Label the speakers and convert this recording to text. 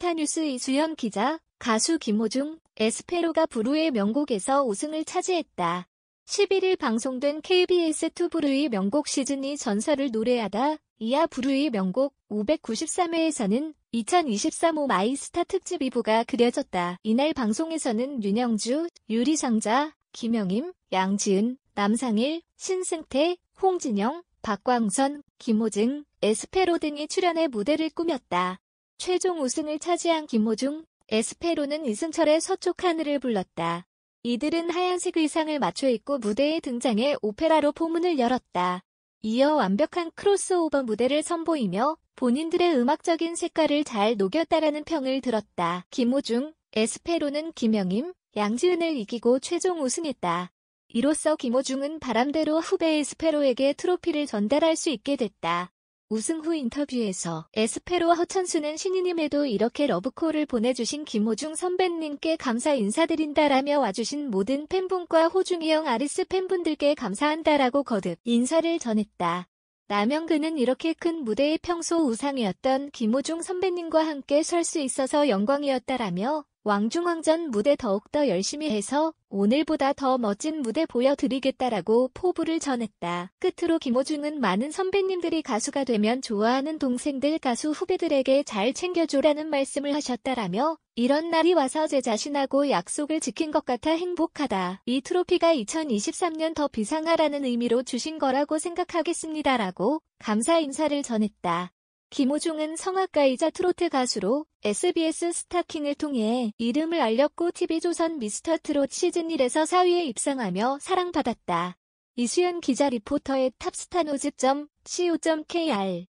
Speaker 1: 스타뉴스 이수연 기자, 가수 김호중, 에스페로가 브루의 명곡에서 우승을 차지했다. 11일 방송된 KBS2 브루의 명곡 시즌이 전설을 노래하다 이하 브루의 명곡 593회에서는 2023호 마이스타 특집 2부가 그려졌다. 이날 방송에서는 윤영주, 유리상자, 김영임, 양지은, 남상일, 신승태, 홍진영, 박광선, 김호중 에스페로 등이 출연해 무대를 꾸몄다. 최종 우승을 차지한 김호중, 에스페로는 이승철의 서쪽 하늘을 불렀다. 이들은 하얀색 의상을 맞춰 입고 무대에 등장해 오페라로 포문을 열었다. 이어 완벽한 크로스오버 무대를 선보이며 본인들의 음악적인 색깔을 잘 녹였다라는 평을 들었다. 김호중, 에스페로는 김영임, 양지은을 이기고 최종 우승했다. 이로써 김호중은 바람대로 후배 에스페로에게 트로피를 전달할 수 있게 됐다. 우승 후 인터뷰에서 에스페로 허천수는 신인임에도 이렇게 러브콜을 보내주신 김호중 선배님께 감사 인사드린다라며 와주신 모든 팬분과 호중이 형 아리스 팬분들께 감사한다라고 거듭 인사를 전했다. 남영근은 이렇게 큰 무대의 평소 우상이었던 김호중 선배님과 함께 설 수 있어서 영광이었다라며 왕중왕전 무대 더욱더 열심히 해서 오늘보다 더 멋진 무대 보여드리겠다라고 포부를 전했다. 끝으로 김호중은 많은 선배님들이 가수가 되면 좋아하는 동생들 가수 후배들에게 잘 챙겨줘라는 말씀을 하셨다라며 이런 날이 와서 제 자신하고 약속을 지킨 것 같아 행복하다. 이 트로피가 2023년 더 비상하라는 의미로 주신 거라고 생각하겠습니다. 라고 감사 인사를 전했다. 김호중은 성악가이자 트로트 가수로 SBS 스타킹을 통해 이름을 알렸고 TV조선 미스터 트롯 시즌1에서 4위에 입상하며 사랑받았다. 이수연 기자 리포터의 탑스타노즈.co.kr